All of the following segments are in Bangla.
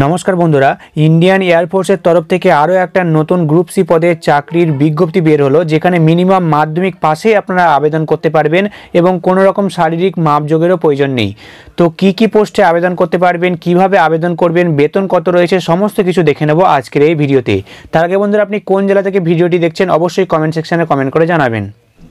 নমস্কার বন্ধুরা ইন্ডিয়ান এয়ারফোর্সের তরফ থেকে আরও একটা নতুন গ্রুপ সি পদে চাকরির বিজ্ঞপ্তি বের হলো যেখানে মিনিমাম মাধ্যমিক পাশে আপনারা আবেদন করতে পারবেন এবং কোনো রকম শারীরিক মাপযোগেরও প্রয়োজন নেই তো কি কি পোস্টে আবেদন করতে পারবেন কিভাবে আবেদন করবেন বেতন কত রয়েছে সমস্ত কিছু দেখে নেব আজকের এই ভিডিওতে তার আগে বন্ধুরা আপনি কোন জেলা থেকে ভিডিওটি দেখছেন অবশ্যই কমেন্ট সেকশানে কমেন্ট করে জানাবেন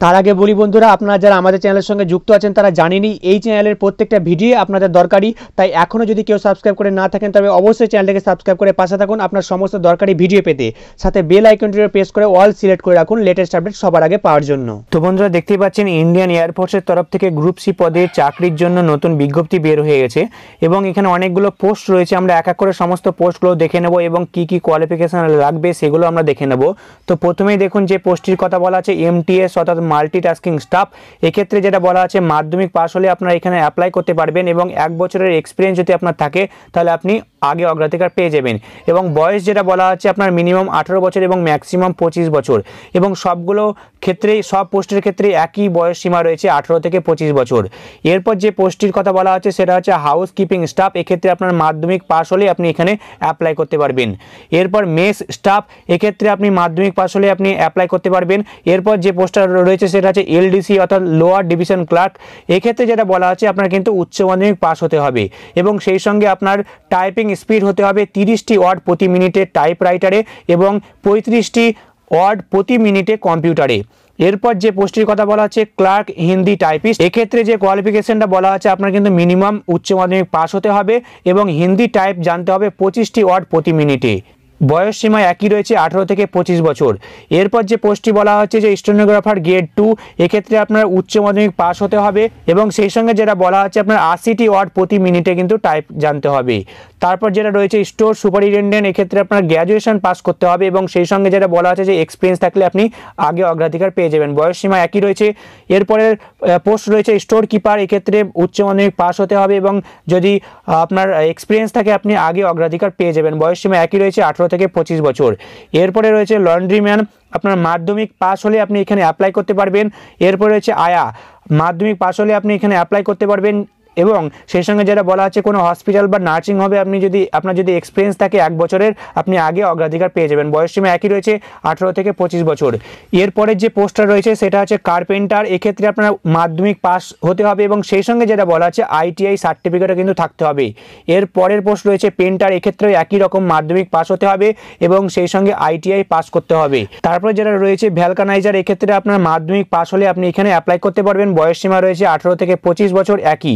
তার আগে বলি বন্ধুরা আপনারা যারা আমাদের চ্যানেলের সঙ্গে যুক্ত আছেন তারা জানেনি এই চ্যানেলের প্রত্যেকটা ভিডিও আপনাদের দরকারি তাই এখনও যদি কেউ সাবস্ক্রাইব করে না থাকেন তবে অবশ্যই চ্যানেলটাকে সাবস্ক্রাইব করে পাশে থাকুন আপনার সমস্ত দরকারি ভিডিও পেতে সাথে বেল আইকনটিও প্রেস করে অল সিলেক্ট করে রাখুন লেটেস্ট আপডেট সবার আগে পাওয়ার জন্য তো বন্ধুরা দেখতেই পাচ্ছেন ইন্ডিয়ান এয়ারফোর্সের তরফ থেকে গ্রুপ সি পদে চাকরির জন্য নতুন বিজ্ঞপ্তি বের হয়ে গেছে এবং এখানে অনেকগুলো পোস্ট রয়েছে আমরা এক এক করে সমস্ত পোস্টগুলো দেখে নেব এবং কি কি কোয়ালিফিকেশান লাগবে সেগুলো আমরা দেখে নেব তো প্রথমেই দেখুন যে পোস্টটির কথা বলা আছে এমটিএস অর্থাৎ মাল্টিটাস্কিং স্টাফ এক্ষেত্রে যেটা বলা আছে মাধ্যমিক পাশ হলে আপনারা এখানে অ্যাপ্লাই করতে পারবেন এবং এক বছরের এক্সপিরিয়েন্স যদি আপনার থাকে তাহলে আপনি আগে অগ্রাধিকার পেয়ে যাবেন এবং বয়স যেটা বলা আছে আপনার মিনিমাম আঠেরো বছর এবং ম্যাক্সিমাম পঁচিশ বছর এবং সবগুলো ক্ষেত্রেই সব পোস্টের ক্ষেত্রে একই বয়স সীমা রয়েছে আঠেরো থেকে পঁচিশ বছর এরপর যে পোস্টটির কথা বলা আছে সেটা হচ্ছে হাউস কিপিং স্টাফ এক্ষেত্রে আপনার মাধ্যমিক পাস হলে আপনি এখানে অ্যাপ্লাই করতে পারবেন এরপর মেস স্টাফ এক্ষেত্রে আপনি মাধ্যমিক পাস হলে আপনি অ্যাপ্লাই করতে পারবেন এরপর যে পোস্টটা রয়েছে সেটা হচ্ছে এলডিসি অর্থাৎ লোয়ার ডিভিশন ক্লার্ক এক্ষেত্রে যেটা বলা আছে আপনার কিন্তু উচ্চ মাধ্যমিক পাস হতে হবে এবং সেই সঙ্গে আপনার টাইপিং স্পিড হতে হবে তিরিশটি ওয়ার্ড প্রতি মিনিটে টাইপরাইটারে এবং পঁয়ত্রিশটি ওয়ার্ড প্রতি মিনিটে কম্পিউটারে এরপর যে পোস্টটির কথা বলা হচ্ছে ক্লার্ক হিন্দি টাইপিস্ট এক্ষেত্রে যে কোয়ালিফিকেশনটা বলা আছে আপনার কিন্তু মিনিমাম উচ্চ মাধ্যমিক পাস হতে হবে এবং হিন্দি টাইপ জানতে হবে পঁচিশটি ওয়ার্ড প্রতি মিনিটে বয়স সীমা একই রয়েছে আঠেরো থেকে পঁচিশ বছর এরপর যে পোস্টটি বলা হচ্ছে যে স্টেনোগ্রাফার গ্রেড টু এক্ষেত্রে আপনার উচ্চ মাধ্যমিক পাস হতে হবে এবং সেই সঙ্গে যেটা বলা হচ্ছে আপনার আশিটি ওয়ার্ড প্রতি মিনিটে কিন্তু টাইপ জানতে হবে তারপর যেটা রয়েছে স্টোর সুপারিনটেন্ডেন্ট এক্ষেত্রে আপনার গ্র্যাজুয়েশন পাস করতে হবে এবং সেই সঙ্গে যেটা বলা আছে যে এক্সপিরিয়েন্স থাকলে আপনি আগে অগ্রাধিকার পেয়ে যাবেন বয়স সীমা একই রয়েছে এরপরের পোস্ট রয়েছে স্টোর কিপার এক্ষেত্রে উচ্চ মাধ্যমিক পাস হতে হবে এবং যদি আপনার এক্সপিরিয়েন্স থাকে আপনি আগে অগ্রাধিকার পেয়ে যাবেন বয়স সীমা একই রয়েছে আঠেরো থেকে পঁচিশ বছর এরপরে রয়েছে ম্যান আপনার মাধ্যমিক পাস হলে আপনি এখানে অ্যাপ্লাই করতে পারবেন এরপরে রয়েছে আয়া মাধ্যমিক পাস হলে আপনি এখানে অ্যাপ্লাই করতে পারবেন এবং সেই সঙ্গে যেটা বলা আছে কোনো হসপিটাল বা নার্সিং হবে আপনি যদি আপনার যদি এক্সপিরিয়েন্স থাকে এক বছরের আপনি আগে অগ্রাধিকার পেয়ে যাবেন বয়স সীমা একই রয়েছে আঠেরো থেকে পঁচিশ বছর এরপরের যে পোস্টটা রয়েছে সেটা হচ্ছে কার্পেন্টার এক্ষেত্রে আপনার মাধ্যমিক পাস হতে হবে এবং সেই সঙ্গে যেটা বলা আছে আইটিআই সার্টিফিকেটও কিন্তু থাকতে হবে এর পরের পোস্ট রয়েছে পেন্টার এক্ষেত্রেও একই রকম মাধ্যমিক পাস হতে হবে এবং সেই সঙ্গে আইটিআই পাস করতে হবে তারপরে যেটা রয়েছে ভ্যালকানাইজার এক্ষেত্রে আপনার মাধ্যমিক পাস হলে আপনি এখানে অ্যাপ্লাই করতে পারবেন বয়স সীমা রয়েছে আঠেরো থেকে পঁচিশ বছর একই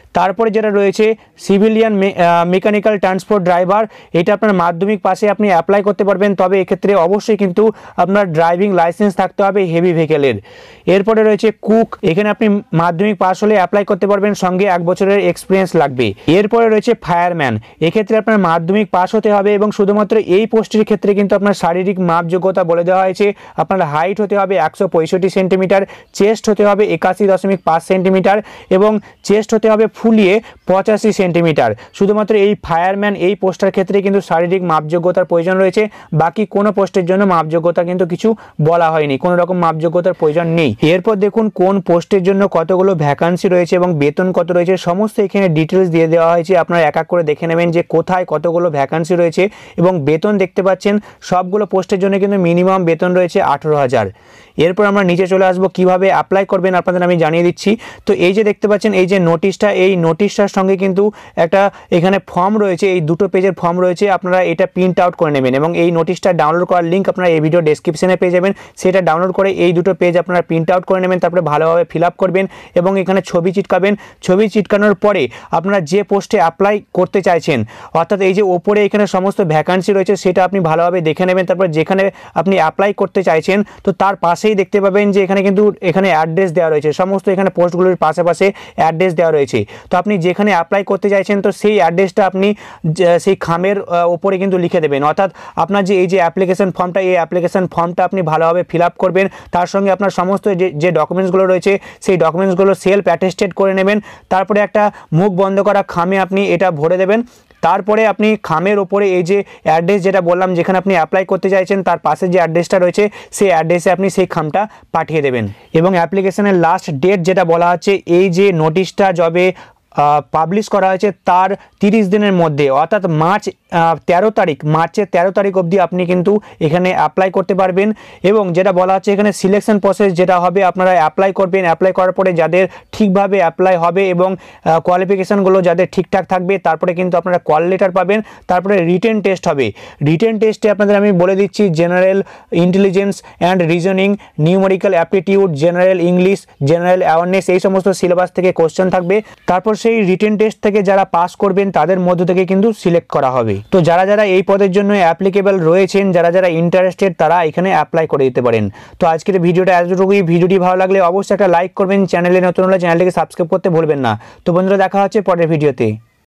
তারপরে যেটা রয়েছে সিভিলিয়ান মেকানিক্যাল ট্রান্সপোর্ট ড্রাইভার এটা আপনার মাধ্যমিক পাশে আপনি অ্যাপ্লাই করতে পারবেন তবে এক্ষেত্রে অবশ্যই কিন্তু আপনার ড্রাইভিং লাইসেন্স থাকতে হবে হেভি ভেহিকেলের এরপরে রয়েছে কুক এখানে আপনি মাধ্যমিক পাশ হলে অ্যাপ্লাই করতে পারবেন সঙ্গে এক বছরের এক্সপিরিয়েন্স লাগবে এরপরে রয়েছে ফায়ারম্যান এক্ষেত্রে আপনার মাধ্যমিক পাশ হতে হবে এবং শুধুমাত্র এই পোস্টের ক্ষেত্রে কিন্তু আপনার শারীরিক মাপ যোগ্যতা বলে দেওয়া হয়েছে আপনার হাইট হতে হবে একশো পঁয়ষট্টি সেন্টিমিটার চেস্ট হতে হবে একাশি দশমিক পাঁচ সেন্টিমিটার এবং চেস্ট হতে হবে ফুলিয়ে পঁচাশি সেন্টিমিটার শুধুমাত্র এই ফায়ারম্যান এই পোস্টার ক্ষেত্রে কিন্তু শারীরিক মাপযোগ্যতার প্রয়োজন রয়েছে বাকি কোনো পোস্টের জন্য মাপযোগ্যতা কিন্তু কিছু বলা হয়নি কোনো রকম মাপযোগ্যতার প্রয়োজন নেই এরপর দেখুন কোন পোস্টের জন্য কতগুলো ভ্যাকান্সি রয়েছে এবং বেতন কত রয়েছে সমস্ত এখানে ডিটেলস দিয়ে দেওয়া হয়েছে আপনারা এক এক করে দেখে নেবেন যে কোথায় কতগুলো ভ্যাকান্সি রয়েছে এবং বেতন দেখতে পাচ্ছেন সবগুলো পোস্টের জন্য কিন্তু মিনিমাম বেতন রয়েছে আঠেরো হাজার এরপর আমরা নিচে চলে আসবো কিভাবে অ্যাপ্লাই করবেন আপনাদের আমি জানিয়ে দিচ্ছি তো এই যে দেখতে পাচ্ছেন এই যে নোটিশটা এই নোটিশটার সঙ্গে কিন্তু একটা এখানে ফর্ম রয়েছে এই দুটো পেজের ফর্ম রয়েছে আপনারা এটা প্রিন্ট আউট করে নেবেন এবং এই নোটিশটা ডাউনলোড করার লিঙ্ক আপনারা এই ভিডিও ডেসক্রিপশনে পেয়ে যাবেন সেটা ডাউনলোড করে এই দুটো পেজ আপনারা প্রিন্ট আউট করে নেবেন তারপরে ভালোভাবে ফিল আপ করবেন এবং এখানে ছবি চিটকাবেন ছবি চিটকানোর পরে আপনারা যে পোস্টে অ্যাপ্লাই করতে চাইছেন অর্থাৎ এই যে ওপরে এখানে সমস্ত ভ্যাকান্সি রয়েছে সেটা আপনি ভালোভাবে দেখে নেবেন তারপর যেখানে আপনি অ্যাপ্লাই করতে চাইছেন তো তার পাশ পাশেই দেখতে পাবেন যে এখানে কিন্তু এখানে অ্যাড্রেস দেওয়া রয়েছে সমস্ত এখানে পোস্টগুলোর পাশাপাশি অ্যাড্রেস দেওয়া রয়েছে তো আপনি যেখানে অ্যাপ্লাই করতে চাইছেন তো সেই অ্যাড্রেসটা আপনি সেই খামের ওপরে কিন্তু লিখে দেবেন অর্থাৎ আপনার যে এই যে অ্যাপ্লিকেশন ফর্মটা এই অ্যাপ্লিকেশন ফর্মটা আপনি ভালোভাবে ফিল করবেন তার সঙ্গে আপনার সমস্ত যে যে ডকুমেন্টসগুলো রয়েছে সেই ডকুমেন্টসগুলো সেলফ অ্যাটেস্টেড করে নেবেন তারপরে একটা মুখ বন্ধ করা খামে আপনি এটা ভরে দেবেন তারপরে আপনি খামের ওপরে এই যে অ্যাড্রেস যেটা বললাম যেখানে আপনি অ্যাপ্লাই করতে চাইছেন তার পাশে যে অ্যাড্রেসটা রয়েছে সেই অ্যাড্রেসে আপনি সেই খামটা পাঠিয়ে দেবেন এবং অ্যাপ্লিকেশনের লাস্ট ডেট যেটা বলা হচ্ছে এই যে নোটিশটা যবে পাবলিশ করা হয়েছে তার 30 দিনের মধ্যে অর্থাৎ মার্চ তেরো তারিখ মার্চের তেরো তারিখ অবধি আপনি কিন্তু এখানে অ্যাপ্লাই করতে পারবেন এবং যেটা বলা হচ্ছে এখানে সিলেকশন প্রসেস যেটা হবে আপনারা অ্যাপ্লাই করবেন অ্যাপ্লাই করার পরে যাদের ঠিকভাবে অ্যাপ্লাই হবে এবং কোয়ালিফিকেশানগুলো যাদের ঠিকঠাক থাকবে তারপরে কিন্তু আপনারা কল লেটার পাবেন তারপরে রিটেন টেস্ট হবে রিটেন টেস্টে আপনাদের আমি বলে দিচ্ছি general intelligence and reasoning numerical aptitude general English general awareness এই সমস্ত সিলেবাস থেকে কোশ্চেন থাকবে তারপর সেই রিটেন টেস্ট থেকে যারা পাস করবেন তাদের মধ্য থেকে কিন্তু সিলেক্ট করা হবে তো যারা যারা এই পদের জন্য অ্যাপ্লিকেবল রয়েছেন যারা যারা ইন্টারেস্টেড তারা এখানে অ্যাপ্লাই করে দিতে পারেন তো আজকের ভিডিওটা এতটুকুই ভিডিওটি ভালো লাগলে অবশ্যই একটা লাইক করবেন চ্যানেলে নতুন হলে চ্যানেলটিকে সাবস্ক্রাইব করতে ভুলবেন না তো বন্ধুরা দেখা হচ্ছে পরের ভিডিওতে